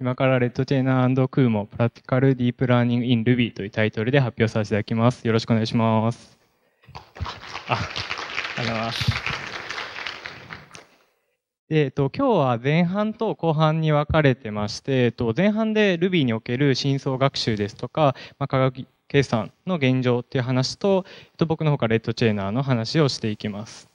今からレッドチェーナークーモプラティカルディープラーニングインルビーというタイトルで発表させていただきます。よろしくお願いします。あ、ありがとうございます。えっと、今日は前半と後半に分かれてまして、えっと、前半で Ruby における深層学習ですとか、まあ、科学計算の現状という話と、えっと、僕の方からレッドチェーナーの話をしていきます。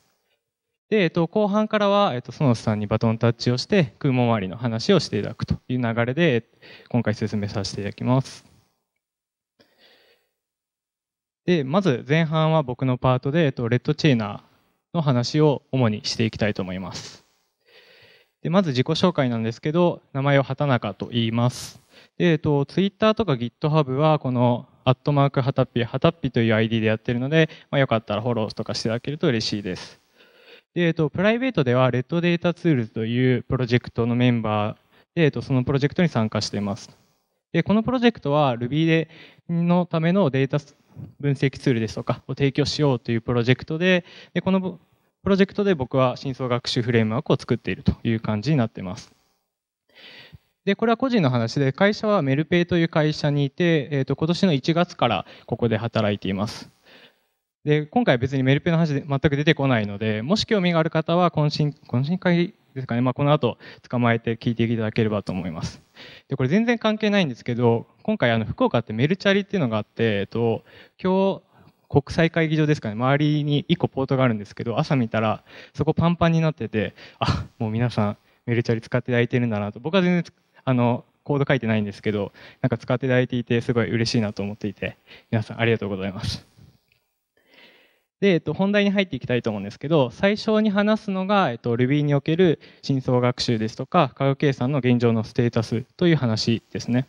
で、えっと、後半からは、えっと、ソさんにバトンタッチをして、空母周りの話をしていただくという流れで、今回進めさせていただきます。で、まず前半は僕のパートで、えっと、レッドチェーナーの話を主にしていきたいと思います。で、まず自己紹介なんですけど、名前を畑中と言います。で、えっと、Twitter とか GitHub は、この、アットマークはたっぴ、はたっぴという ID でやってるので、まあ、よかったらフォローとかしていただけると嬉しいです。で、えっと、プライベートでは、レッドデータツールというプロジェクトのメンバーで、えっと、そのプロジェクトに参加しています。で、このプロジェクトは Ruby でのためのデータ分析ツールですとかを提供しようというプロジェクトで、でこのプロジェクトで僕は深層学習フレームワークを作っているという感じになっています。で、これは個人の話で、会社はメルペイという会社にいて、えっ、ー、と、今年の1月からここで働いています。で今回別にメルペの話で全く出てこないのでもし興味がある方は懇親懇親会ですかね、まあ、この後捕まえて聞いていただければと思いますでこれ全然関係ないんですけど今回あの福岡ってメルチャリっていうのがあって、えっと、今日国際会議場ですかね周りに1個ポートがあるんですけど朝見たらそこパンパンになっててあもう皆さんメルチャリ使っていただいてるんだなと僕は全然あのコード書いてないんですけどなんか使っていただいていてすごい嬉しいなと思っていて皆さんありがとうございますで、えっと、本題に入っていきたいと思うんですけど、最初に話すのが、えっと、Ruby における真相学習ですとか、科学計算の現状のステータスという話ですね。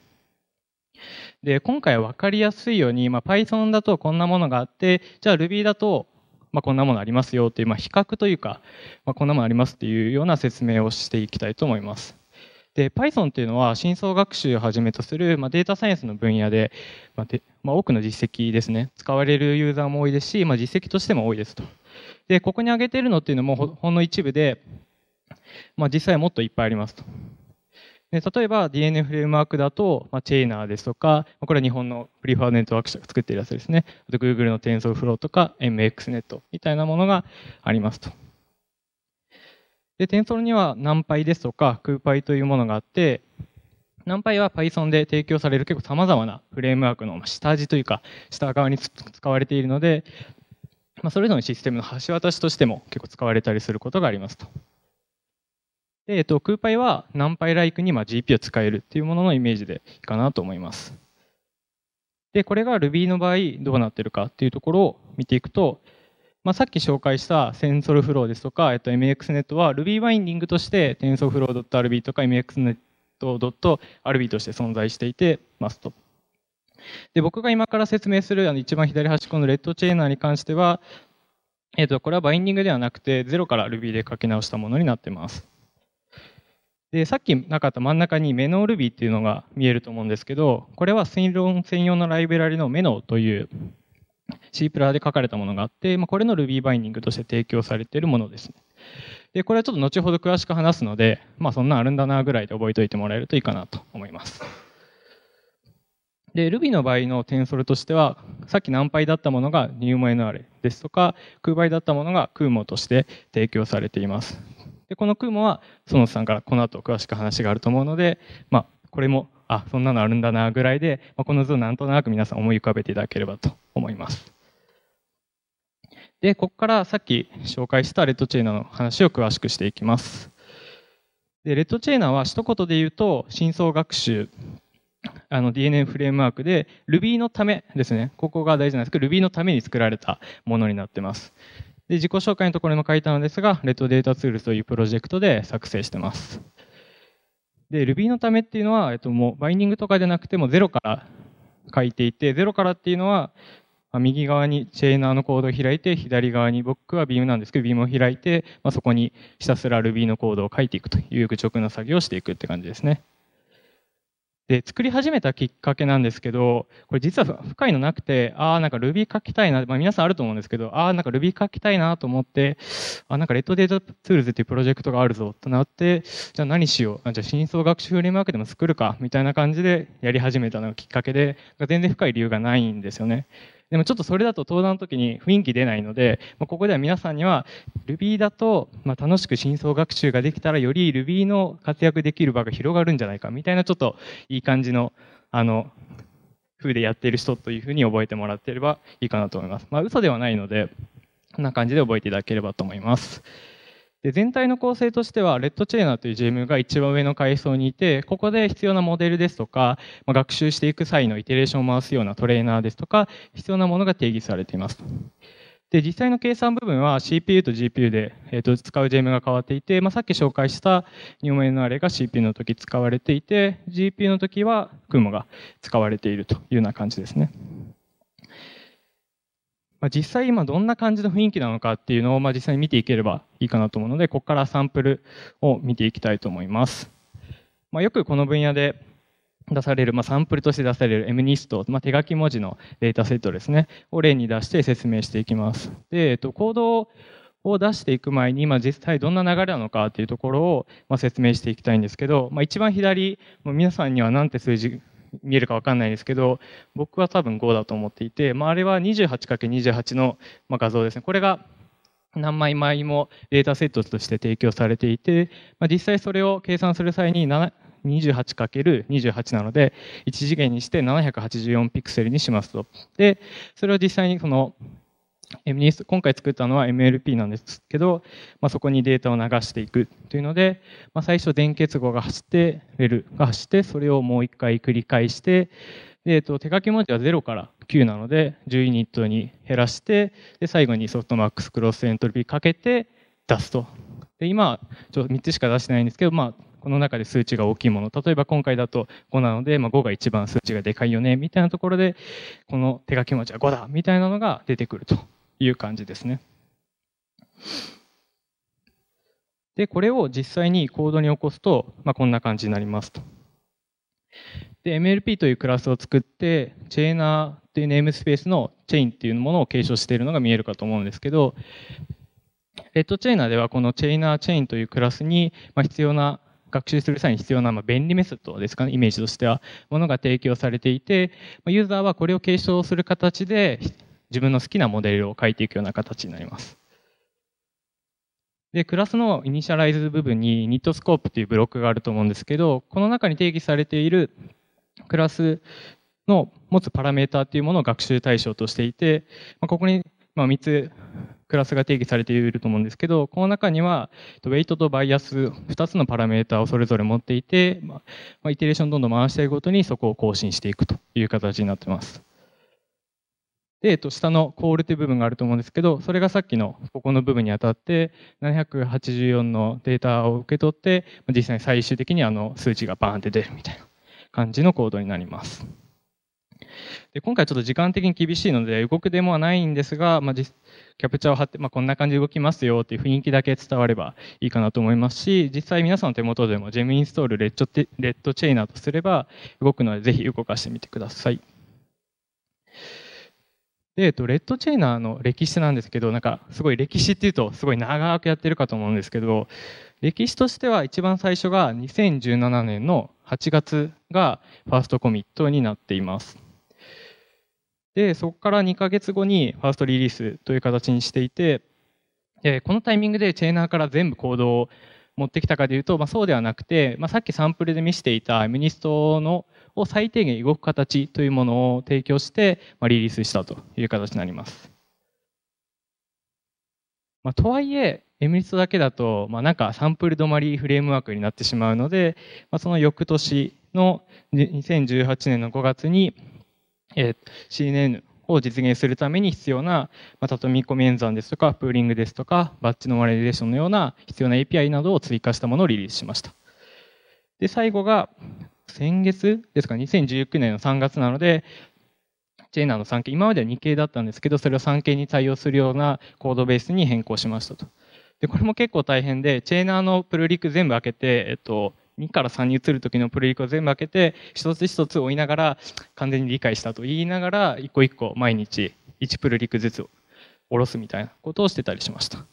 で、今回は分かりやすいように、まあ、Python だとこんなものがあって、じゃあ Ruby だと、まあ、こんなものありますよという、まあ、比較というか、まあ、こんなものありますっていうような説明をしていきたいと思います。で、Python っていうのは深層学習をはじめとする、まあ、データサイエンスの分野で、まあでまあ、多くの実績ですね、使われるユーザーも多いですし、まあ、実績としても多いですと。で、ここに挙げているのっていうのもほんの一部で、まあ、実際はもっといっぱいありますと。で例えば DNA フレームワークだと、まあ、チェイナーですとか、まあ、これは日本のプリファーネットワーク社が作っているやつですね。あと Google の TensorFlow とか MXNet みたいなものがありますと。で、テンソルには NumPy ですとか CoopY というものがあって、NumPy は Python で提供される結構様々なフレームワークの下地というか、下側に使われているので、まあ、それぞれのシステムの橋渡しとしても結構使われたりすることがありますと。で、えっと、CoopY は NumPy-like にまあ GP を使えるっていうもののイメージでいいかなと思います。で、これが Ruby の場合どうなっているかというところを見ていくと、まあ、さっき紹介した TensorFlow ですとか、えっと、MXNet は Ruby バインディングとして TensorFlow.rb とか MXNet.rb として存在していてますと。で僕が今から説明するあの一番左端っこのレッドチェーナーに関しては、えっとこれはバインディングではなくてゼロから Ruby で書き直したものになってます。でさっきなかった真ん中にメノ Ruby っていうのが見えると思うんですけどこれは専用のライブラリのメノという C プラで書かれたものがあって、まあ、これの Ruby バインディングとして提供されているものですね。で、これはちょっと後ほど詳しく話すので、まあ、そんなあるんだなぐらいで覚えておいてもらえるといいかなと思います。で、Ruby の場合のテンソルとしては、さっき何倍だったものが NewMNR ですとか、空倍だったものが Kumo として提供されています。で、この Kumo は、そのさんからこの後詳しく話があると思うので、まあ、これもあそんなのあるんだなぐらいで、まあ、この図をなんとなく皆さん思い浮かべていただければと思います。でここからさっき紹介したレッドチェーナの話を詳しくしていきます。でレッドチェーナは一言で言うと深層学習あの d n a フレームワークで Ruby のためですねここが大事なんですけど Ruby のために作られたものになってます。で自己紹介のところにも書いたのですが、レッドデータツールというプロジェクトで作成してます。で、Ruby のためっていうのは、えっと、もうバインディングとかじゃなくてもゼロから書いていて、ゼロからっていうのは、まあ、右側にチェーナーのコードを開いて、左側に僕は Beam なんですけど、Beam を開いて、まあ、そこにひたすら Ruby のコードを書いていくという愚直な作業をしていくって感じですね。で、作り始めたきっかけなんですけど、これ実は深いのなくて、ああ、なんか Ruby 書きたいな、まあ皆さんあると思うんですけど、ああ、なんか Ruby 書きたいなと思って、あなんか Red Data Tools っていうプロジェクトがあるぞとなって、じゃあ何しよう、あじゃあ真相学習フレームワークでも作るか、みたいな感じでやり始めたのがきっかけで、全然深い理由がないんですよね。でもちょっとそれだと登壇の時に雰囲気出ないので、まあ、ここでは皆さんには Ruby だと、まあ、楽しく真相学習ができたらより Ruby の活躍できる場が広がるんじゃないかみたいなちょっといい感じの、あの、風でやっている人というふうに覚えてもらってればいいかなと思います。まあ、嘘ではないので、こんな感じで覚えていただければと思います。で全体の構成としては、レッドチェーナーという GM が一番上の階層にいて、ここで必要なモデルですとか、まあ、学習していく際のイテレーションを回すようなトレーナーですとか、必要なものが定義されています。で実際の計算部分は CPU と GPU で、えー、と使う GM が変わっていて、まあ、さっき紹介した入門ーのあれが CPU の時使われていて GPU の時はクモが使われているというような感じですね。まあ、実際今どんな感じの雰囲気なのかっていうのを、まあ、実際に見ていければいいかなと思うので、ここからサンプルを見ていきたいと思います。まあ、よくこの分野で出される、まあ、サンプルとして出される MNIST、まあ、手書き文字のデータセットですね、を例に出して説明していきます。で、えっと、コードを出していく前に、今実際どんな流れなのかっていうところを、まあ、説明していきたいんですけど、まあ、一番左、皆さんには何て数字見えるか分かんないですけど僕は多分5だと思っていて、まあ、あれは 28×28 の画像ですねこれが何枚枚もデータセットとして提供されていて、まあ、実際それを計算する際に 28×28 なので1次元にして784ピクセルにしますとでそれを実際にその今回作ったのは MLP なんですけど、まあ、そこにデータを流していくというので、まあ、最初電結合が走って、L ルが走って、それをもう1回繰り返して、でえっと、手書き文字は0から9なので、10ユニットに減らして、で最後にソフトマックスクロスエントリーかけて出すと。で今ちょっと3つしか出してないんですけど、まあ、この中で数値が大きいもの例えば今回だと5なので、まあ、5が一番数値がでかいよねみたいなところでこの手書き文字は5だみたいなのが出てくるという感じですね。で、これを実際にコードに起こすと、まあ、こんな感じになりますと。で、MLP というクラスを作って、チェーナーというネームスペースのチェインっていうものを継承しているのが見えるかと思うんですけど、レッドチェイナーではこのチェイナーチェインというクラスに必要な学習する際に必要な便利メソッドですかね、イメージとしては、ものが提供されていて、ユーザーはこれを継承する形で自分の好きなモデルを書いていくような形になります。で、クラスのイニシャライズ部分にニットスコープというブロックがあると思うんですけど、この中に定義されているクラスの持つパラメーターというものを学習対象としていて、まあ、ここにま3つクラスが定義されていると思うんですけど、この中には、ウェイトとバイアス、2つのパラメータをそれぞれ持っていて、まあ、イテレーションどんどん回していくごとにそこを更新していくという形になってます。で、えっと、下のコールという部分があると思うんですけど、それがさっきのここの部分に当たって、784のデータを受け取って、実際に最終的にあの数値がバーンって出るみたいな感じのコードになります。で今回ちょっと時間的に厳しいので動くデモはないんですが、まあ、キャプチャーを貼って、まあ、こんな感じで動きますよっていう雰囲気だけ伝わればいいかなと思いますし実際皆さんの手元でもジェムインストールレッドチェイナーとすれば動くのでぜひ動かしてみてください。で、えっと、レッドチェイナーの歴史なんですけど、なんかすごい歴史っていうとすごい長くやってるかと思うんですけど、歴史としては一番最初が2017年の8月がファーストコミットになっています。で、そこから2ヶ月後にファーストリリースという形にしていて、でこのタイミングでチェーナーから全部行動を持ってきたかというと、まあ、そうではなくて、まあ、さっきサンプルで見せていたミニストのを最低限動く形というものを提供して、まあ、リリースしたという形になります。まあ、とはいえ、エムリストだけだと、まあ、なんかサンプル止まりフレームワークになってしまうので、まあ、その翌年の2018年の5月に、えー、CNN を実現するために必要な、まあ、畳み込み演算ですとか、プーリングですとか、バッチのマネジレーションのような必要な API などを追加したものをリリースしました。で、最後が、先月ですか、2019年の3月なので、チェーナの産経、今までは2系だったんですけど、それを産経に対応するようなコードベースに変更しましたと。で、これも結構大変で、チェーナーのプルリク全部開けて、えっと、2から3に移る時のプルリクを全部開けて、一つ一つ追いながら、完全に理解したと言いながら、一個一個毎日1プルリクずつ下ろすみたいなことをしてたりしました。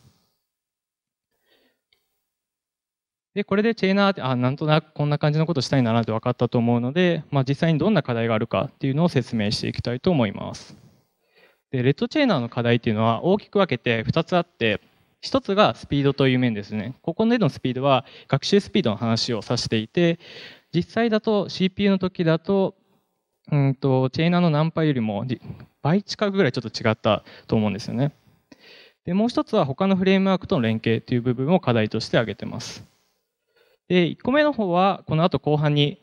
で、これでチェーナーって、あ、なんとなくこんな感じのことしたいんだなって分かったと思うので、まあ、実際にどんな課題があるかっていうのを説明していきたいと思います。で、レッドチェーナーの課題っていうのは大きく分けて2つあって、1つがスピードという面ですね。ここでのスピードは学習スピードの話を指していて、実際だと CPU の時だと、うんと、チェーナーの何倍よりも倍近くぐらいちょっと違ったと思うんですよね。で、もう1つは他のフレームワークとの連携という部分を課題として挙げてます。で、1個目の方は、この後後半に、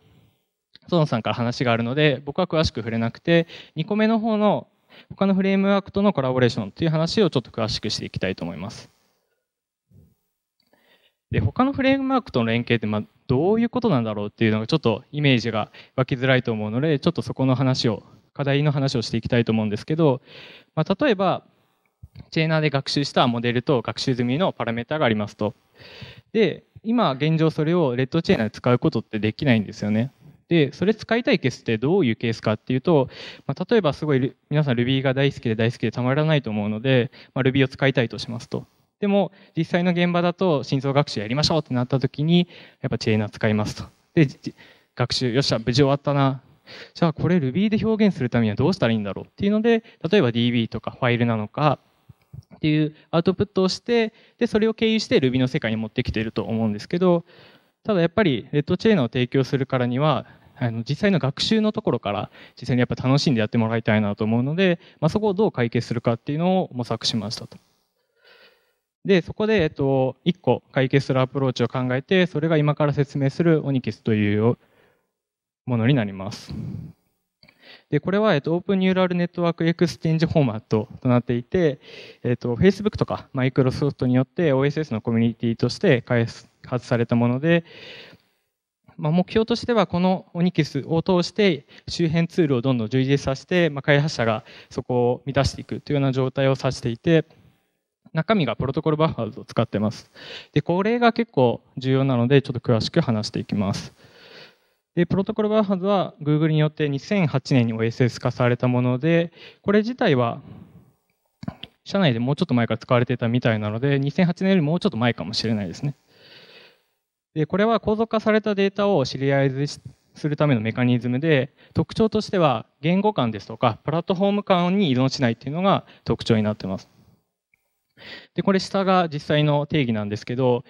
園さんから話があるので、僕は詳しく触れなくて、2個目の方の、他のフレームワークとのコラボレーションという話をちょっと詳しくしていきたいと思います。で、他のフレームワークとの連携って、まあ、どういうことなんだろうっていうのがちょっとイメージが湧きづらいと思うので、ちょっとそこの話を、課題の話をしていきたいと思うんですけど、まあ、例えば、チェーナーで学習したモデルと学習済みのパラメータがありますと。で、今現状それをレッドチェーナーで使うことってできないんですよね。で、それ使いたいケースってどういうケースかっていうと、まあ、例えばすごい皆さん Ruby が大好きで大好きでたまらないと思うので、まあ、Ruby を使いたいとしますと。でも実際の現場だと深層学習やりましょうってなった時にやっぱチェーナー使いますと。で、学習、よっしゃ、無事終わったな。じゃあこれ Ruby で表現するためにはどうしたらいいんだろうっていうので、例えば DB とかファイルなのか、っていうアウトプットをしてでそれを経由して Ruby の世界に持ってきていると思うんですけどただやっぱりレッドチェーンを提供するからにはあの実際の学習のところから実際にやっぱ楽しんでやってもらいたいなと思うので、まあ、そこをどう解決するかっていうのを模索しましたと。でそこで、えっと、1個解決するアプローチを考えてそれが今から説明するオニキスというものになります。でこれは、えっと、オープンニューラルネットワークエクスチェンジフォーマットとなっていて、えっと、Facebook とかマイクロソフトによって OSS のコミュニティとして開発されたもので、まあ、目標としてはこのオニキスを通して周辺ツールをどんどん充実させて、まあ、開発者がそこを満たしていくというような状態を指していて中身がプロトコルバッファーズを使ってますでこれが結構重要なのでちょっと詳しく話していきますで、プロトコルバーハーズは Google によって2008年に OSS 化されたもので、これ自体は社内でもうちょっと前から使われていたみたいなので、2008年よりもうちょっと前かもしれないですね。で、これは構造化されたデータをシリアイズするためのメカニズムで、特徴としては言語間ですとか、プラットフォーム間に依存しないっていうのが特徴になってます。で、これ下が実際の定義なんですけど、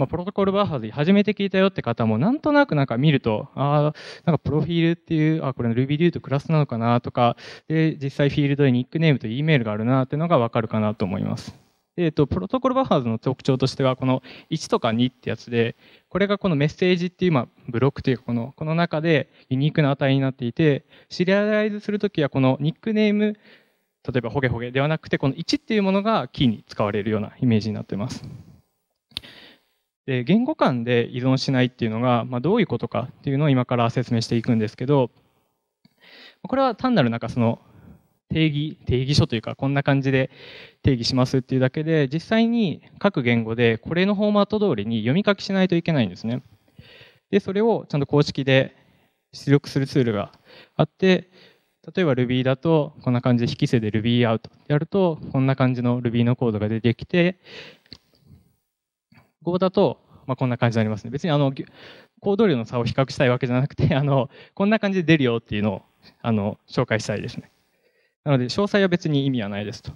まあ、プロトコルバッファーで初めて聞いたよって方も、なんとなくなんか見ると、ああ、なんかプロフィールっていう、あこれの Ruby で言うとクラスなのかなとか、で、実際フィールドにニックネームと E メールがあるなっていうのがわかるかなと思います。えーと、とプロトコルバッファーズの特徴としてはこの1とか2ってやつでこれがこのメッセージっていう、まあ、ブロックというかこのこの中でユニークな値になっていてシリアライズするときはこのニックネーム例えばホゲホゲではなくてこの1っていうものがキーに使われるようなイメージになってます。で言語間で依存しないっていうのが、まあ、どういうことかっていうのを今から説明していくんですけどこれは単なるなんかその定義定義書というかこんな感じで定義しますっていうだけで実際に各言語でこれのフォーマット通りに読み書きしないといけないんですね。でそれをちゃんと公式で出力するツールがあって例えば Ruby だとこんな感じで引き数で RubyOut やるとこんな感じの Ruby のコードが出てきて Go だと、まあ、こんな感じになりますね。別にあの行動量の差を比較したいわけじゃなくて、あのこんな感じで出るよっていうのをあの紹介したいですね。なので、詳細は別に意味はないですと。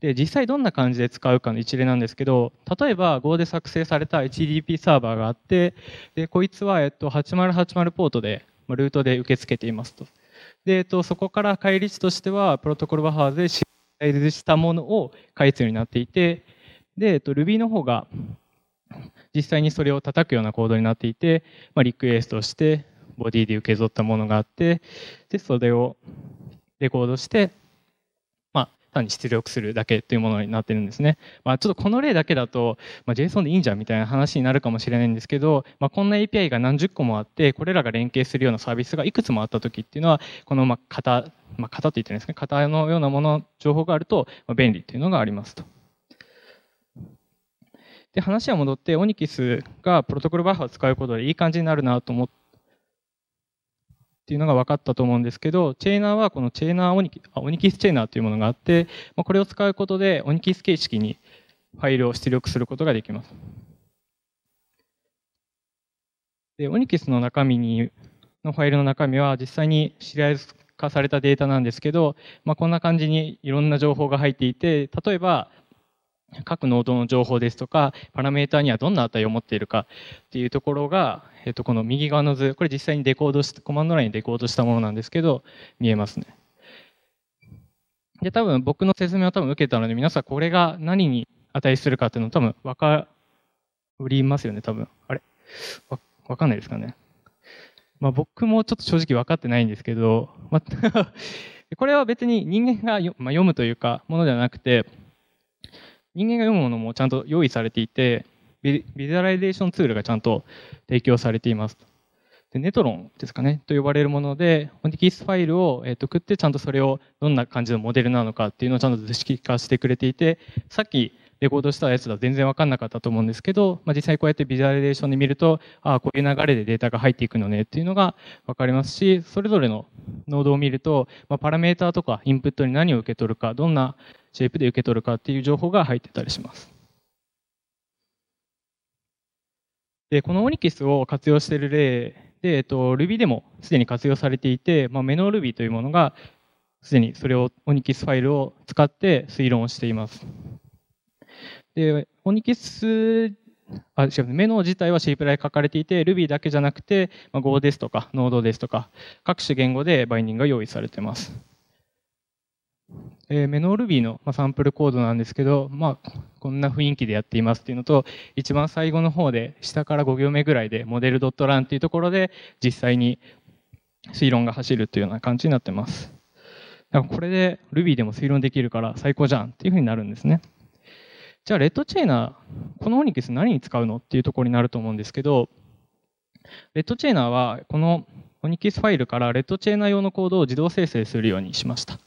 で、実際どんな感じで使うかの一例なんですけど、例えば Go で作成された HTTP サーバーがあって、でこいつは、えっと、8080ポートで、ルートで受け付けていますと。で、えっと、そこから返り値としては、プロトコルバハーで指定したものを返すようになっていて、で、えっと、Ruby の方が、実際にそれを叩くようなコードになっていて、まあ、リクエストしてボディで受け取ったものがあってでそれをレコードして、まあ、単に出力するだけというものになってるんですね、まあ、ちょっとこの例だけだと、まあ、JSON でいいんじゃんみたいな話になるかもしれないんですけど、まあ、こんな API が何十個もあってこれらが連携するようなサービスがいくつもあった時っていうのはこのまあ型、まあ、型って言ってるんですね型のようなもの情報があると便利っていうのがありますと。で、話は戻って、オニキスがプロトコルバッァを使うことでいい感じになるなと思って、っていうのが分かったと思うんですけど、チェーナーはこのチェーナーオニキオニキスチェーナーというものがあって、まあ、これを使うことでオニキス形式にファイルを出力することができます。で、オニキスの中身に、のファイルの中身は実際にシリアズ化されたデータなんですけど、まあ、こんな感じにいろんな情報が入っていて、例えば各ノードの情報ですとか、パラメータにはどんな値を持っているかっていうところが、えっと、この右側の図、これ実際にデコードして、コマンドラインにデコードしたものなんですけど、見えますね。で、多分僕の説明を多分受けたので、皆さんこれが何に値するかっていうの多分分かりますよね、多分。あれわ分かんないですかね。まあ、僕もちょっと正直分かってないんですけど、ま これは別に人間が、まあ、読むというか、ものではなくて、人間が読むものもちゃんと用意されていて、ビジュアライゼーションツールがちゃんと提供されています。でネトロンですかね、と呼ばれるもので、本ンキスファイルを、えー、と送って、ちゃんとそれをどんな感じのモデルなのかっていうのをちゃんと図式化してくれていて、さっきレコードしたやつは全然分かんなかったと思うんですけど、まあ、実際こうやってビジュアライゼーションで見るとああこういう流れでデータが入っていくのねっていうのが分かりますしそれぞれのノードを見ると、まあ、パラメーターとかインプットに何を受け取るかどんなシェイプで受け取るかっていう情報が入ってたりします。で、このオニキスを活用している例で、えっと、Ruby でもすでに活用されていて、まあ、メノ Ruby というものがすでにそれをオニキスファイルを使って推論をしています。で、オニキスあ、違う、メノ自体はシープライ書かれていて、Ruby だけじゃなくて、まあ、Go ですとか Node ですとか、各種言語でバインディングが用意されています。えー、メノールビーの、まあ、サンプルコードなんですけど、まあ、こんな雰囲気でやっていますっていうのと、一番最後の方で、下から5行目ぐらいで、モデル .run っていうところで、実際に推論が走るというような感じになってます。だからこれで Ruby でも推論できるから最高じゃんっていうふうになるんですね。じゃあ、レッドチェイナー、このオニキス何に使うのっていうところになると思うんですけど、レッドチェイナーは、このオニキスファイルからレッドチェイナー用のコードを自動生成するようにしました。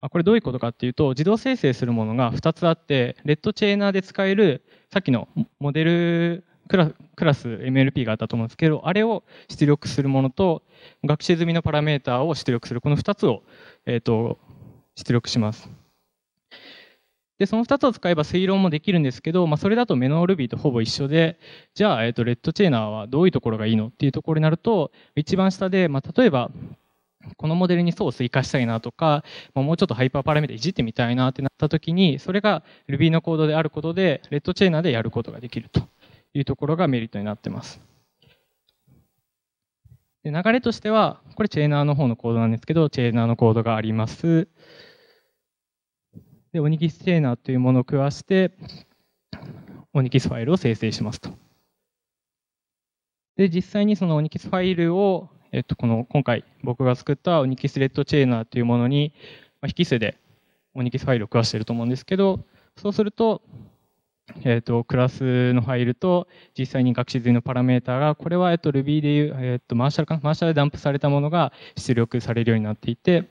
これどういうことかっていうと、自動生成するものが2つあって、レッドチェーナーで使える、さっきのモデルクラス MLP があったと思うんですけど、あれを出力するものと、学習済みのパラメータを出力する、この2つを、えーと、と出力します。で、その2つを使えば推論もできるんですけど、まあ、それだとメノールビーとほぼ一緒で、じゃあ、えっ、ー、と、レッドチェーナーはどういうところがいいのっていうところになると、一番下で、まあ、例えば、このモデルにソース加かしたいなとか、もうちょっとハイパーパラメータいじってみたいなってなった時に、それが Ruby のコードであることで、レッドチェーナーでやることができるというところがメリットになってます。で流れとしては、これチェーナーの方のコードなんですけど、チェーナーのコードがあります。で、オニキスチェーナーというものを加わして、オニキスファイルを生成しますと。で、実際にそのオニキスファイルをえっと、この今回僕が作ったオニキスレッドチェーナーというものに引数でオニキスファイルを食わしてると思うんですけどそうすると,、えっとクラスのファイルと実際に学習済みのパラメータがこれは、えっと、Ruby でいう、えっと、マーシャルかなマーシャルでダンプされたものが出力されるようになっていて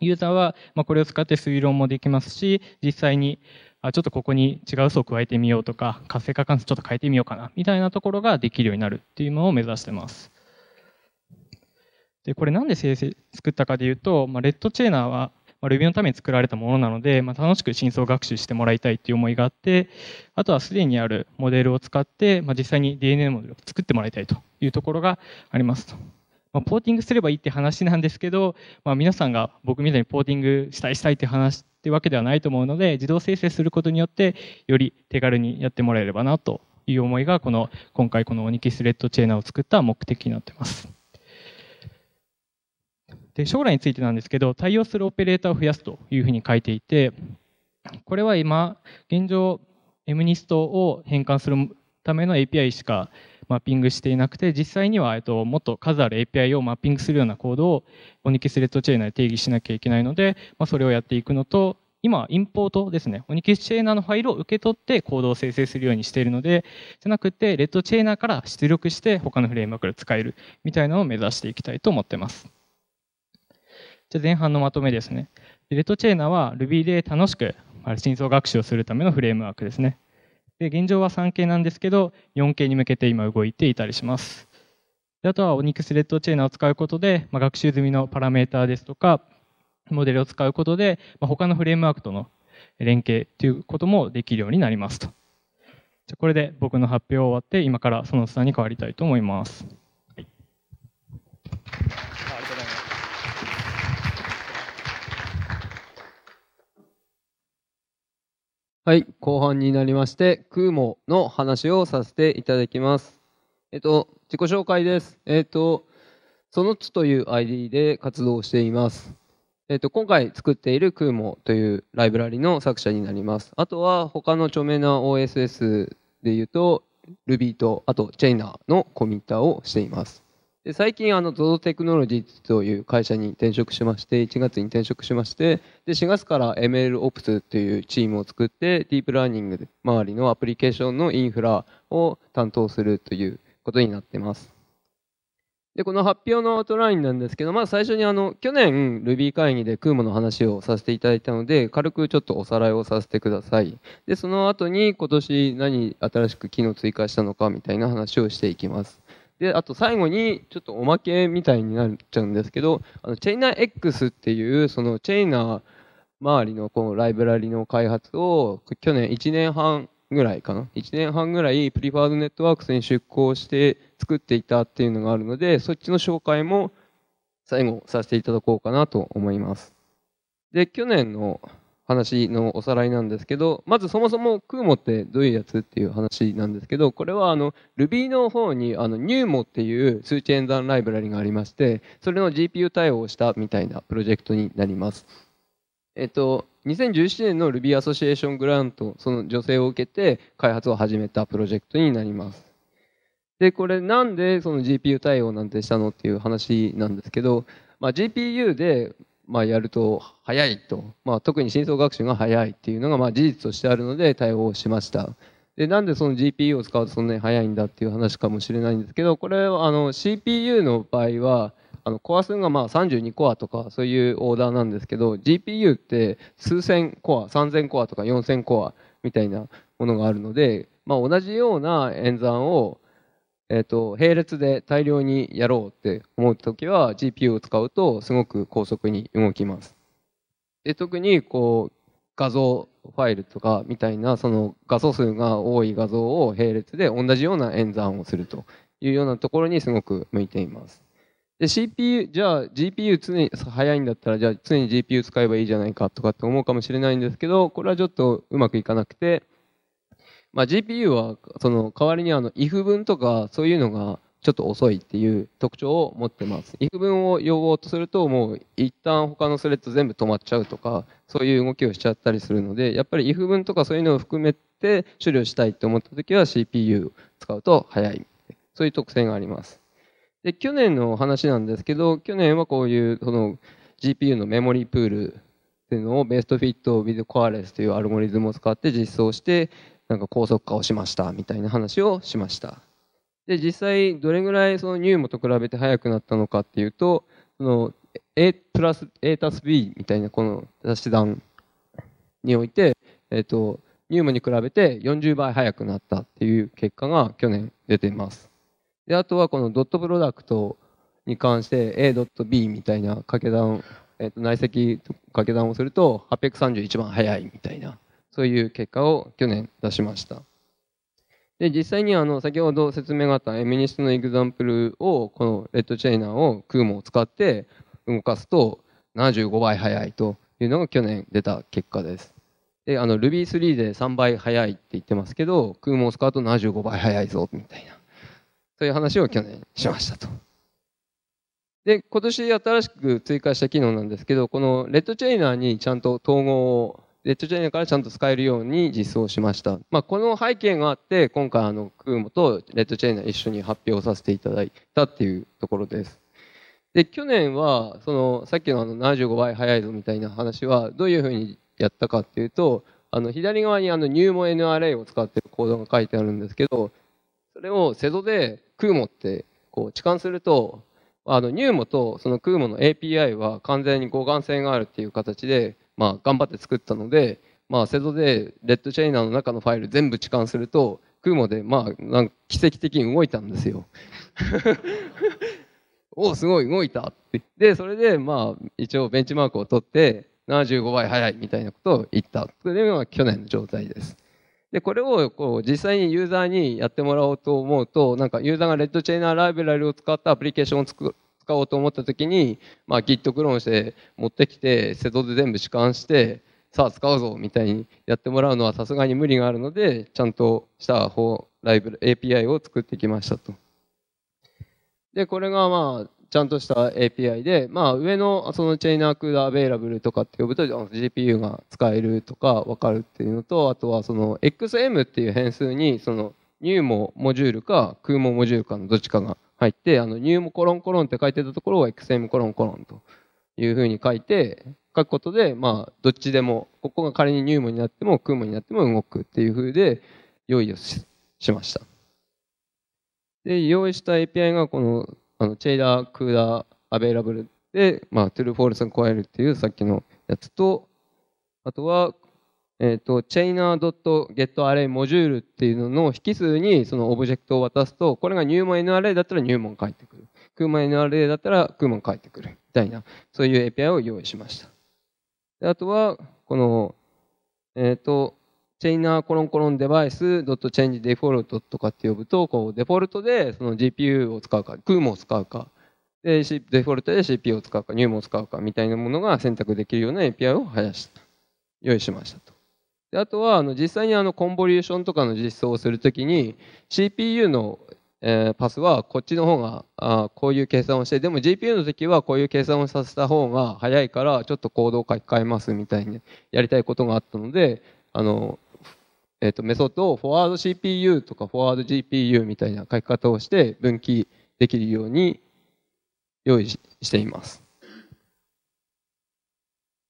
ユーザーはまあこれを使って推論もできますし実際にあちょっとここに違う素を加えてみようとか活性化関数ちょっと変えてみようかなみたいなところができるようになるっていうのを目指してます。でこれなんで生成作ったかでいうと、まあ、レッドチェーナーはま Ruby のために作られたものなので、まあ、楽しく真相学習してもらいたいっていう思いがあって、あとはすでにあるモデルを使って、まあ、実際に DNA モデルを作ってもらいたいというところがありますと。まあ、ポーティングすればいいって話なんですけど、まあ、皆さんが僕みたいにポーティングしたいしたいって話ってわけではないと思うので、自動生成することによって、より手軽にやってもらえればなという思いが、この今回このオニキスレッドチェーナーを作った目的になってます。で将来についてなんですけど対応するオペレーターを増やすというふうに書いていてこれは今現状 MNIST を変換するための API しかマッピングしていなくて実際には、えっと、もっと数ある API をマッピングするようなコードをオニキスレッドチェーナーで定義しなきゃいけないので、まそれをやっていくのと今インポートですねオニキスチェーナーのファイルを受け取ってコードを生成するようにしているのでじゃなくてレッドチェーナーから出力して他のフレームワークで使えるみたいなのを目指していきたいと思ってます。じゃ前半のまとめですね。レッドチェーナは Ruby で楽しく真相学習をするためのフレームワークですね。で現状は 3K なんですけど、4K に向けて今動いていたりします。であとは Onyx レッドチェーナを使うことで、まあ、学習済みのパラメーターですとか、モデルを使うことで、まあ、他のフレームワークとの連携ということもできるようになりますと。じゃこれで僕の発表を終わって、今からその下に変わりたいと思います。はいはい、後半になりまして、クーモの話をさせていただきます。えっと、自己紹介です。えっと、そのつという ID で活動しています。えっと、今回作っているクーモというライブラリの作者になります。あとは他の著名な OSS で言うと Ruby とあと Chainer のコミッターをしています。で最近あの ZOZO テクノロジーという会社に転職しまして1月に転職しましてで4月から MLOps というチームを作ってディープラーニング周りのアプリケーションのインフラを担当するということになってます。でこの発表のアウトラインなんですけど、まあ、最初にあの去年 Ruby 会議で Kumo の話をさせていただいたので軽くちょっとおさらいをさせてくださいでその後に今年何新しく機能追加したのかみたいな話をしていきますで、あと最後に、ちょっとおまけみたいになっちゃうんですけど、あのチェイナー X っていう、そのチェイナー周りのこのライブラリの開発を、去年1年半ぐらいかな。1年半ぐらい、プリファードネットワークスに出向して作っていたっていうのがあるので、そっちの紹介も最後させていただこうかなと思います。で、去年の話のおさらいなんですけど、まずそもそも Kumo ってどういうやつっていう話なんですけど、これはあの Ruby の方にあの NUMO っていう数値演算ライブラリがありまして、それの GPU 対応をしたみたいなプロジェクトになります。えっと、2017年の Ruby アソシエーショングラント、その助成を受けて開発を始めたプロジェクトになります。で、これなんでその GPU 対応なんてしたのっていう話なんですけど、まあ、GPU でまあ、やると早いと、まあ、特に深層学習が早いっていうのがまあ事実としてあるので対応しました。でなんでその GPU を使うとそんなに早いんだっていう話かもしれないんですけどこれはあの CPU の場合はあのコア数がまあ32コアとかそういうオーダーなんですけど GPU って数千コア3000コアとか4000コアみたいなものがあるので、まあ、同じような演算をえっ、ー、と、並列で大量にやろうって思うときは GPU を使うとすごく高速に動きます。で、特にこう、画像ファイルとかみたいな、その画素数が多い画像を並列で同じような演算をするというようなところにすごく向いています。で、CPU、じゃあ GPU 常に早いんだったら、じゃあ常に GPU 使えばいいじゃないかとかって思うかもしれないんですけど、これはちょっとうまくいかなくて、まあ、GPU はその代わりにあの if 文とかそういうのがちょっと遅いっていう特徴を持ってます。if 文を呼ぼうとするともう一旦他のスレッド全部止まっちゃうとかそういう動きをしちゃったりするのでやっぱり if 文とかそういうのを含めて処理をしたいと思った時は CPU 使うと早いそういう特性があります。で去年の話なんですけど去年はこういうその GPU のメモリープールっていうのをベストフィットビズコアレスというアルゴリズムを使って実装してなんか高速化をしましたみたいな話をしました。で、実際どれぐらいそのニューモと比べて速くなったのかっていうと、その A プラス A たす B みたいなこの足し算において、えっ、ー、と、ニューモに比べて40倍速くなったっていう結果が去年出ています。で、あとはこのドットプロダクトに関して A ドット B みたいな掛け算、えっ、ー、と内積掛け算をすると831番速いみたいなという結果を去年出しました。で、実際にあの、先ほど説明があったエミニストのエグザンプルを、このレッドチェイナーをクーモを使って動かすと75倍速いというのが去年出た結果です。で、あの、Ruby3 で3倍速いって言ってますけど、クーモを使うと75倍速いぞ、みたいな。そういう話を去年しましたと。で、今年新しく追加した機能なんですけど、このレッドチェイナーにちゃんと統合をレッドジェネからちゃんと使えるように実装しました。まあ、この背景があって、今回あの、クーモとレッドジェネ一緒に発表させていただいたっていうところです。で、去年は、その、さっきのあの75倍速いぞみたいな話は、どういうふうにやったかっていうと、あの、左側にあの、ーモ NRA を使ってるコードが書いてあるんですけど、それをセドでクーモって、こう、置換すると、あの、ニューモとそのクーモの API は完全に互換性があるっていう形で、まあ、頑張って作ったので、まあ、セドでレッドチェイナーの中のファイル全部置換すると、クーモで、まあ、なん奇跡的に動いたんですよ。おすごい動いたって。で、それで、まあ、一応ベンチマークを取って、75倍速いみたいなことを言った。それが去年の状態です。で、これをこう実際にユーザーにやってもらおうと思うと、なんかユーザーがレッドチェイナーライブラリを使ったアプリケーションを作使おうと思った時に、まあ、Git クローンして持ってきて瀬戸で全部主観してさあ使うぞみたいにやってもらうのはさすがに無理があるのでちゃんとした方ライブ API を作ってきましたと。でこれがまあちゃんとした API で、まあ、上のそのチェイナークーダーアベイラブルとかって呼ぶと GPU が使えるとか分かるっていうのとあとはその XM っていう変数にその new もモジュールか空もモジュールかのどっちかが入って、あの、ニュームコロンコロンって書いてたところを XM コロンコロンというふうに書いて、書くことで、まあ、どっちでも、ここが仮にニュームになっても、クームになっても動くっていうふうで、用意をしました。で、用意した API がこの、あの、チェイダー、クーダー、アベイラブルで、まあ、トゥルーフォールスが加えるっていうさっきのやつと、あとは、えっ、ー、と、chainer.getArray モジュールっていうのの引数にそのオブジェクトを渡すと、これが入門 NRA だったら入門返ってくる。空門 NRA だったら空門返ってくる。みたいな、そういう API を用意しました。であとは、この、えっ、ー、と、chainer コロンコロンデバイス .changeDefault とかって呼ぶと、こう、デフォルトでその GPU を使うか、空門を使うか、で、デフォルトで CPU を使うか、入門を使うかみたいなものが選択できるような API を生やした。用意しましたと。であとはあの実際にあのコンボリューションとかの実装をするときに CPU のえー、パスはこっちの方があこういう計算をしてでも GPU の時はこういう計算をさせた方が早いからちょっとコードを書き換えますみたいにやりたいことがあったのであの、えー、とメソッドをフォワード CPU とかフォワード GPU みたいな書き方をして分岐できるように用意しています。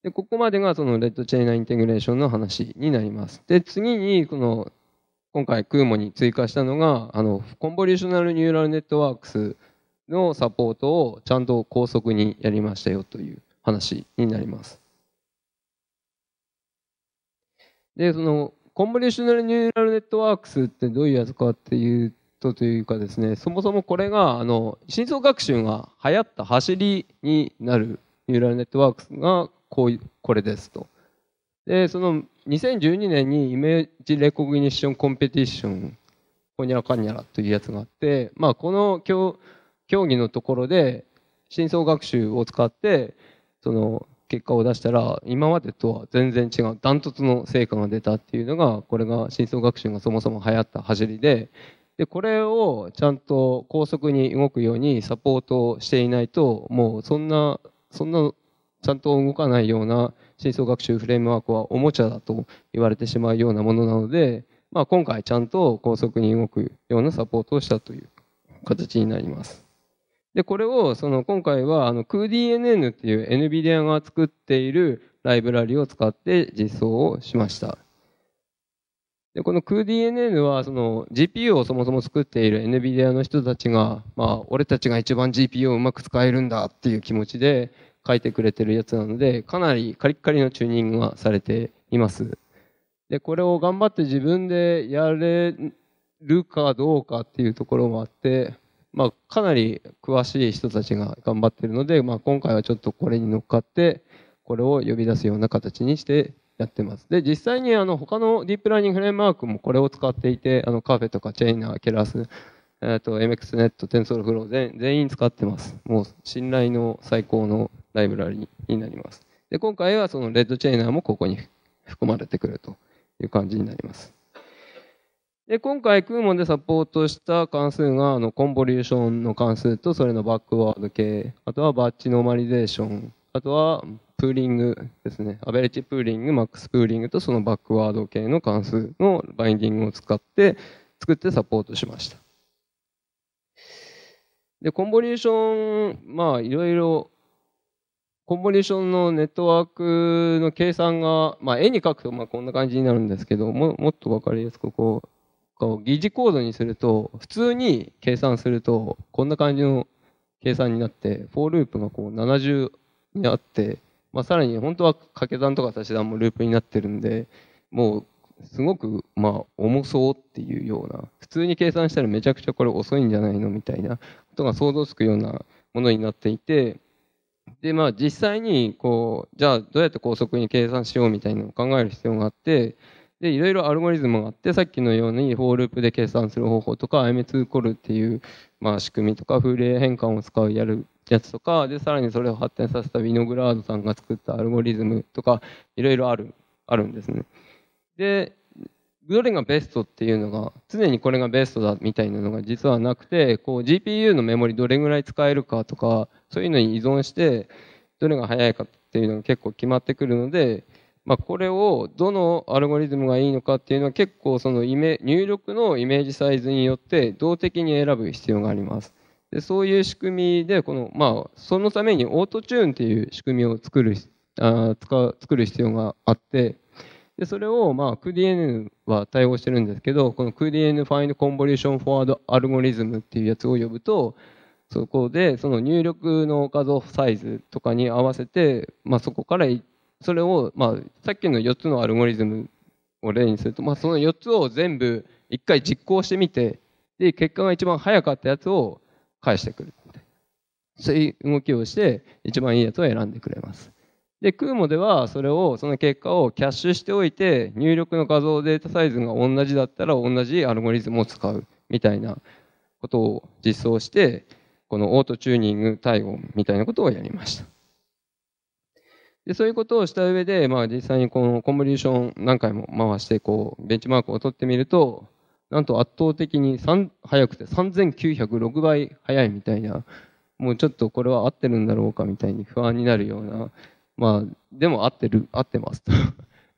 で、ここまでがそのレッドチェイナインテグレーションの話になります。で、次に、この、今回、クーモに追加したのが、あの、コンボリューショナルニューラルネットワークスのサポートをちゃんと高速にやりましたよという話になります。で、その、コンボリューショナルニューラルネットワークスってどういうやつかっていうとというかですね、そもそもこれが、あの、深層学習が流行った走りになるニューラルネットワークスがこうこれですと。で、その2012年にイメージレコグニッションコンペティション、ほにゃらかにゃらというやつがあって、まあ、この競技のところで、深層学習を使って、その結果を出したら、今までとは全然違う、ダントツの成果が出たっていうのが、これが深層学習がそもそも流行った走りで、で、これをちゃんと高速に動くようにサポートしていないと、もうそんな、そんなちゃんと動かないような深層学習フレームワークはおもちゃだと言われてしまうようなものなので、まあ、今回ちゃんと高速に動くようなサポートをしたという形になります。で、これをその今回はあの CUDNN っていう NVIDIA が作っているライブラリを使って実装をしました。でこの CUDNN はその GPU をそもそも作っている NVIDIA の人たちが、まあ、俺たちが一番 GPU をうまく使えるんだっていう気持ちで書いてくれてるやつなので、かなりカリッカリのチューニングはされています。で、これを頑張って自分でやれるかどうかっていうところもあって、まあ、かなり詳しい人たちが頑張ってるので、まあ、今回はちょっとこれに乗っかって、これを呼び出すような形にしてやってます。で、実際にあの他のディープラーニングフレームワークもこれを使っていて、あのカフェとかチェイナー、ケラス、えっと MXNet、TensorFlow 全全員使ってます。もう信頼の最高のライブラリになります。で、今回はそのレッドチェイナーもここに含まれてくるという感じになります。で、今回、クーモンでサポートした関数が、あの、コンボリューションの関数と、それのバックワード系、あとはバッチノーマリゼーション、あとはプーリングですね。アベレッジプーリング、マックスプーリングとそのバックワード系の関数のバインディングを使って、作ってサポートしました。で、コンボリューション、まあ、いろいろコンボリューションのネットワークの計算が、まあ、絵に描くとまあこんな感じになるんですけども、もっとわかりやすくこう、こう疑似コードにすると、普通に計算すると、こんな感じの計算になって、フォーループがこう70にあって、まあ、さらに本当は掛け算とか足し算もループになってるんで、もうすごくまあ重そうっていうような、普通に計算したらめちゃくちゃこれ遅いんじゃないのみたいなことが想像つくようなものになっていて、で、まあ実際に、こう、じゃあどうやって高速に計算しようみたいなのを考える必要があって、で、いろいろアルゴリズムがあって、さっきのようにフォーループで計算する方法とか、IM2 コールっていう、まあ仕組みとか、風鈴変換を使うやるやつとか、で、さらにそれを発展させたウィノグラードさんが作ったアルゴリズムとか、いろいろある、あるんですね。で、どれがベストっていうのが、常にこれがベストだみたいなのが実はなくて、こう GPU のメモリどれぐらい使えるかとか、そういうのに依存して、どれが早いかっていうのが結構決まってくるので、まあ、これをどのアルゴリズムがいいのかっていうのは結構そのイメ入力のイメージサイズによって動的に選ぶ必要があります。でそういう仕組みでこの、まあ、そのためにオートチューンっていう仕組みを作るあ使作る必要があってでそれを、まあ、c d n は対応してるんですけどこの q d n ファインドコンボリューションフォワードアルゴリズムっていうやつを呼ぶとそこでその入力の画像サイズとかに合わせて、まあ、そこからそれを、まあ、さっきの4つのアルゴリズムを例にすると、まあ、その4つを全部1回実行してみてで結果が一番早かったやつを返してくるみたいなそういう動きをして一番いいやつを選んでくれます。で、クーモではそれを、その結果をキャッシュしておいて、入力の画像データサイズが同じだったら同じアルゴリズムを使うみたいなことを実装して、このオートチューニング対応みたいなことをやりました。でそういうことをした上で、まあ、実際にこのコンボリューション何回も回してこうベンチマークを取ってみるとなんと圧倒的に3速くて3906倍速いみたいなもうちょっとこれは合ってるんだろうかみたいに不安になるようなまあでも合ってる合ってますと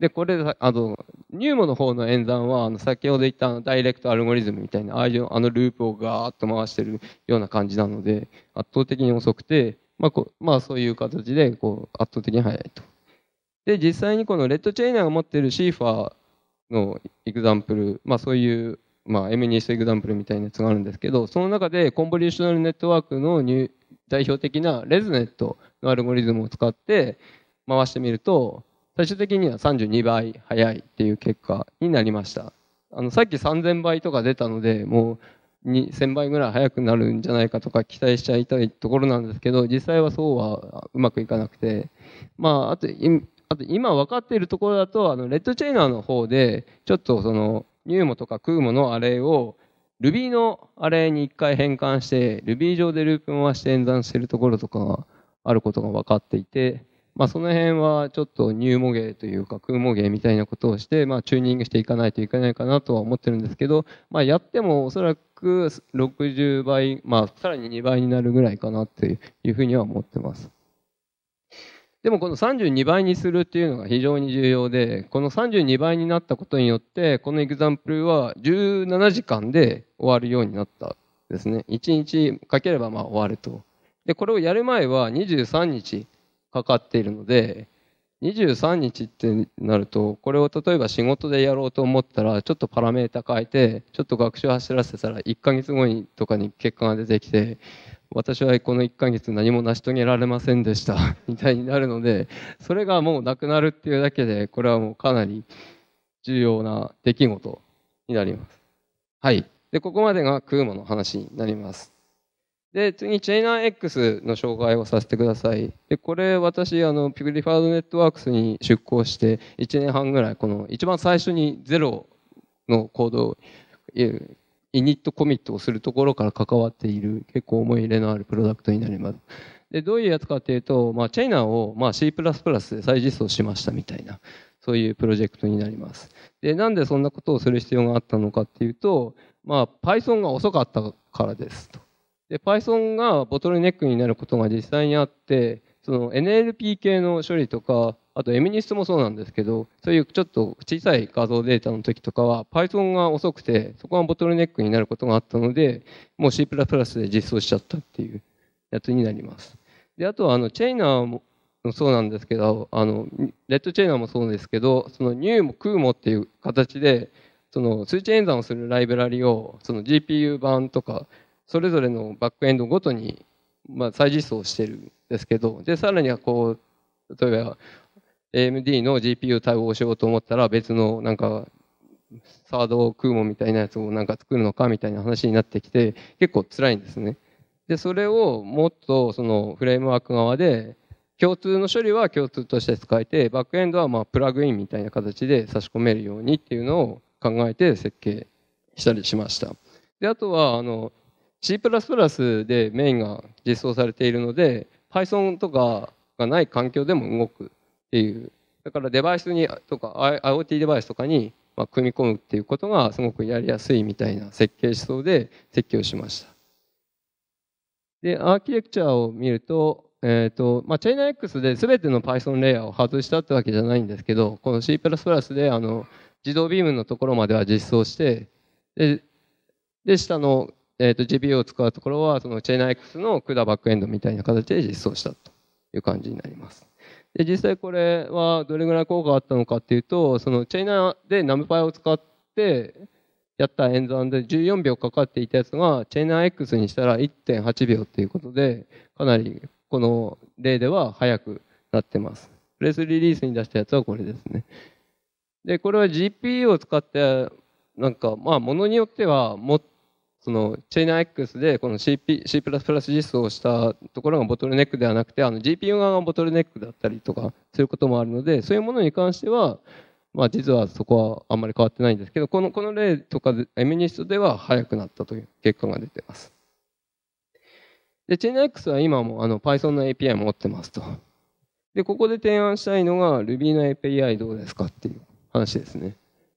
で、これ、あの、ニューモの方の演算は、あの、先ほど言ったあのダイレクトアルゴリズムみたいな、ああいう、あのループをガーッと回してるような感じなので、圧倒的に遅くて、まあ、こまあ、そういう形で、こう、圧倒的に速いと。で、実際にこのレッドチェイナーが持っているシーファーのエグザンプル、まあ、そういう、まあ、M2 エグザンプルみたいなやつがあるんですけど、その中でコンボリューショナルネットワークの代表的なレズネットのアルゴリズムを使って回してみると、最終的には32倍速いっていう結果になりました。あの、さっき3000倍とか出たので、もう2000倍ぐらい速くなるんじゃないかとか期待しちゃいたいところなんですけど、実際はそうはうまくいかなくて、まあ、あと、あと今分かっているところだと、あの、レッドチェイナーの方で、ちょっとその、ニューモとかクーモのアレイを Ruby のアレイに一回変換して、Ruby 上でループ回して演算してるところとかがあることが分かっていて、まあ、その辺はちょっと入模芸というか空模芸みたいなことをして、まあ、チューニングしていかないといけないかなとは思ってるんですけど、まあ、やってもおそらく60倍、まあ、さらに2倍になるぐらいかなというふうには思ってます。でもこの32倍にするっていうのが非常に重要で、この32倍になったことによって、このエグザンプルは17時間で終わるようになったですね。1日かければまあ終わると。で、これをやる前は23日。かかっているので、23日ってなると、これを例えば仕事でやろうと思ったら、ちょっとパラメータ変えて、ちょっと学習走らせたら、1ヶ月後にとかに結果が出てきて、私はこの1ヶ月何も成し遂げられませんでした みたいになるので、それがもうなくなるっていうだけで、これはもうかなり重要な出来事になります。はい。で、ここまでが空母の話になります。で、次に J9X の紹介をさせてください。で、これ私、あの、ピュリファードネットワークスに出向して1年半ぐらい、この一番最初にゼロのコードを、イニットコミットをするところから関わっている、結構思い入れのあるプロダクトになります。で、どういうやつかっていうと、まあ、チェイナーを、まあ、C++ で再実装しましたみたいな、そういうプロジェクトになります。で、なんでそんなことをする必要があったのかっていうと、まあ、Python が遅かったからですと。で、Python がボトルネックになることが実際にあって、その NLP 系の処理とか、あと MNIST もそうなんですけど、そういうちょっと小さい画像データの時とかは Python が遅くて、そこがボトルネックになることがあったので、もう C++ で実装しちゃったっていうやつになります。で、あとはあのチェイナーもそうなんですけど、あの、レッドチェイナーもそうですけど、その new も c もっていう形で、その数値演算をするライブラリを、その GPU 版とか、それぞれのバックエンドごとに、まあ、再実装してるんですけど、で、さらにはこう、例えば AMD の GPU 対応しようと思ったら別のなんかサードクーモみたいなやつをなんか作るのかみたいな話になってきて結構辛いんですね。で、それをもっとそのフレームワーク側で共通の処理は共通として使えてバックエンドはまプラグインみたいな形で差し込めるようにっていうのを考えて設計したりしました。で、あとはあの C++ でメインが実装されているので、Python とかがない環境でも動くっていう。だからデバイスにとか IoT デバイスとかに組み込むっていうことがすごくやりやすいみたいな設計思想で設計をしました。で、アーキテクチャを見ると、えっ、ー、と、まあ、チェイナ X で全ての Python レイヤーを外したってわけじゃないんですけど、この C++ であの自動ビームのところまでは実装して、で、で下のえー、と GPU を使うところは、そのチェーナ X の CUDA バックエンドみたいな形で実装したという感じになります。で、実際これはどれぐらい効果があったのかっていうと、そのチェーナーで NumPy を使ってやった演算で14秒かかっていたやつが、チェーナー X にしたら1.8秒っていうことで、かなりこの例では早くなってます。プレスリリースに出したやつはこれですね。で、これは GPU を使って、なんか、まあ、ものによっては、もっそのチェイナー X でこの CP C++ 実装したところがボトルネックではなくてあの GPU 側がボトルネックだったりとかすることもあるのでそういうものに関してはまあ実はそこはあんまり変わってないんですけどこのこの例とかで m n i s t では早くなったという結果が出てます。で、チェーン X は今もあの Python の API 持ってますと。で、ここで提案したいのが Ruby の API どうですかっていう話ですね。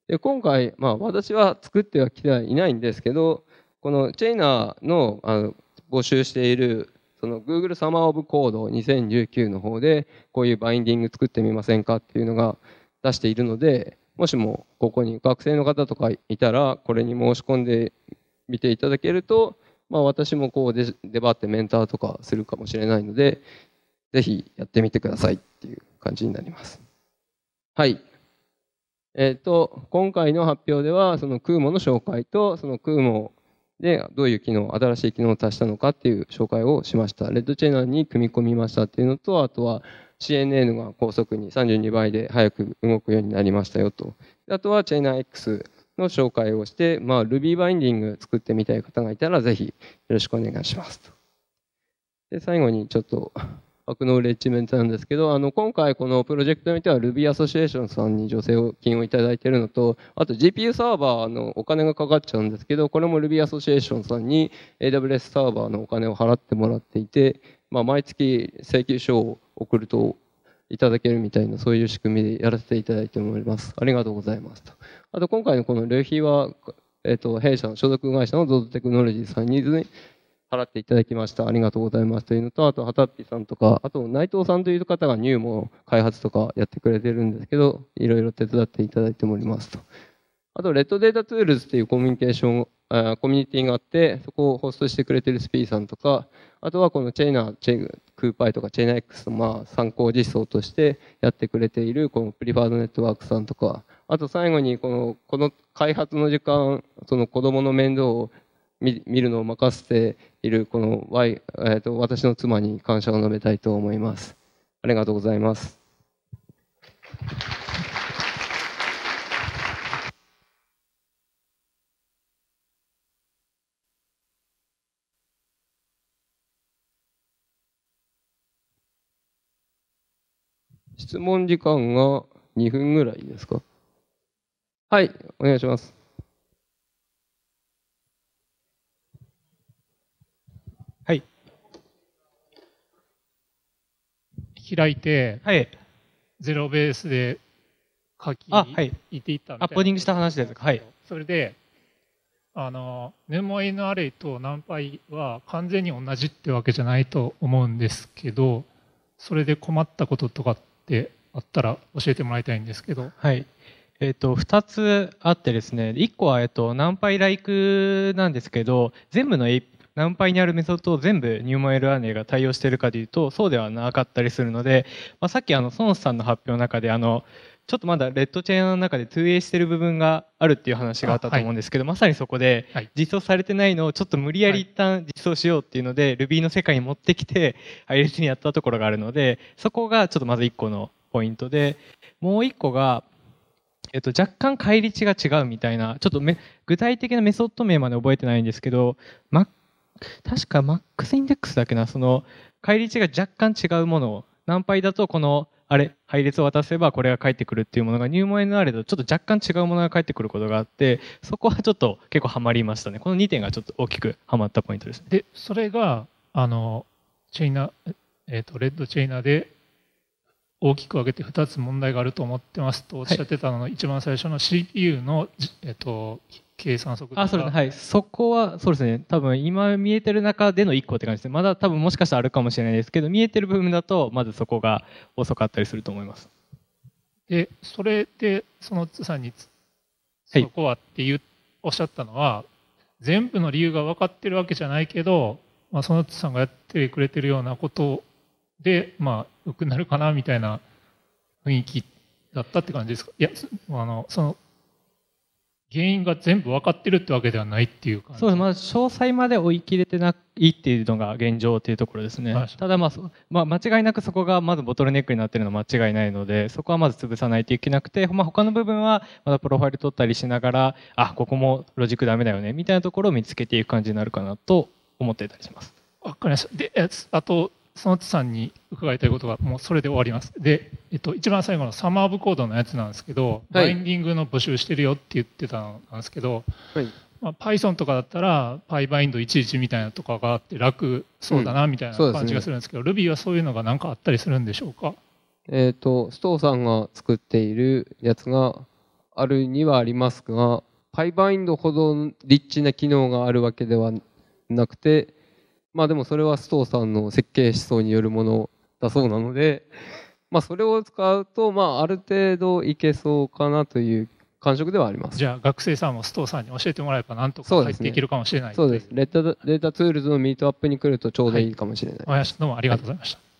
で、今回、まあ私は作ってはきてはいないんですけど、このチェイナーのあの募集しているその Google サマーオブコード2019の方でこういうバインディング作ってみませんかっていうのが出しているのでもしもここに学生の方とかいたらこれに申し込んでみていただけると、まあ、私もこう出張ってメンターとかするかもしれないのでぜひやってみてくださいっていう感じになります。はい。えっ、ー、と、今回の発表では、その空母の紹介と、その空母で、どういう機能、新しい機能を足したのかっていう紹介をしました。レッドチェーナーに組み込みましたっていうのと、あとは CNN が高速に32倍で早く動くようになりましたよと。あとはチェーナー X の紹介をして、まあ、Ruby バインディング作ってみたい方がいたら、ぜひよろしくお願いしますと。で、最後にちょっとア格納レッジメントなんですけど、あの、今回このプロジェクトにおいては Ruby Association さんに助成金をいただいているのと、あと GPU サーバーのお金がかかっちゃうんですけど、これも Ruby Association さんに AWS サーバーのお金を払ってもらっていて、まあ、毎月請求書を送るといただけるみたいな、そういう仕組みでやらせていただいております。ありがとうございますと。あと今回のこの旅費は、えっ、ー、と、弊社の所属会社の ZOZO テクノロジーさんに払っていただきました、ありがとうございますというのと、あと、はたっぴさんとか、あと、内藤さんという方がニューモ開発とかやってくれてるんですけど、いろいろ手伝っていただいておりますと。あと、レッドデータツールズっていうコミュニケーション、コミュニティがあって、そこをホストしてくれてるスピーさんとか、あとはこのチェイナ、チェイクーパイとかチェイナ X のまあ参考実装としてやってくれているこのプリファードネットワークさんとか、あと最後にこのこの開発の時間、その子供の面倒を見るのを任せているこの、y えーと、と私の妻に感謝を述べたいと思います。ありがとうございます。質問時間が2分ぐらいですかはい、お願いします。開いて、はい、ゼロベースで書き、はい、入っていったアップデングした話ですか。はい。それで、あの、ヌモのアレイとナンパイは完全に同じってわけじゃないと思うんですけど、それで困ったこととかってあったら教えてもらいたいんですけど。はい。えーと、2つあってですね1個は、えーと、とナンパイライクなんですけど全部の A 何倍にあるメソッドを全部ニューモエルアネが対応しているかというとそうではなかったりするので、まあ、さっきあのソンスさんの発表の中であのちょっとまだレッドチェーンの中で 2A している部分があるっていう話があったと思うんですけど、はい、まさにそこで実装されてないのをちょっと無理やり一旦実装しようっていうので、はい、Ruby の世界に持ってきて配列にやったところがあるのでそこがちょっとまず1個のポイントでもう1個が、えっと、若干返り値が違うみたいなちょっと具体的なメソッド名まで覚えてないんですけど Mac 確かマックスインデックスだけな、その、返り値が若干違うものを、何倍だとこの、あれ、配列を渡せばこれが返ってくるっていうものが入門 NR だとちょっと若干違うものが返ってくることがあって、そこはちょっと結構はまりましたね。この2点がちょっと大きくはまったポイントです、ね。で、それが、あの、チェイナ、えっ、ー、と、レッドチェイナで大きく分けて2つ問題があると思ってますとおっしゃってたのの、一番最初の CPU の、えっと、計算速度あそうね、はい、そこはそうですね多分今見えてる中での1個って感じでまだ多分もしかしたらあるかもしれないですけど見えてる部分だとまずそこが遅かったりすると思います。でそれでそのつさんにそこはって言う、はい、おっしゃったのは全部の理由が分かってるわけじゃないけど、まあ、そのつさんがやってくれてるようなことでまあよくなるかなみたいな雰囲気だったって感じですかいやあのその原因が全部分かってるってわけではないっていう感じそうです、まあ、詳細まで追い切れてないっていうのが現状というところですね、はい、ただ、まあ、まあ間違いなくそこがまずボトルネックになってるのは間違いないのでそこはまず潰さないといけなくて、まあ、他の部分はまだプロファイル取ったりしながらあここもロジックダメだよねみたいなところを見つけていく感じになるかなと思ってたりします。わかりましたであとそのさんに伺いたいことはもうそれで終わります。で、えっと、一番最後のサマーブコードのやつなんですけど、はい、バインディングの募集してるよって言ってたのなんですけど、はいまあ、Python とかだったら PyBind11 みたいなとかがあって楽そうだなみたいな感じがするんですけど、うん、ね、Ruby はそういうのが何かあったりするんでしょうかえっ、ー、と、須藤さんが作っているやつがあるにはありますが、PyBind ほどリッチな機能があるわけではなくて、まあでもそれは須藤さんの設計思想によるものだそうなので、まあ、それを使うと、まあ、ある程度いけそうかなという感触ではありますじゃあ学生さんも須藤さんに教えてもらえばなんとか入っていけるかもしれないそうです,、ね、そうですレータータツールズのミートアップに来るとちょうどいいかもしれない、はい、どうもありがとうございました、はい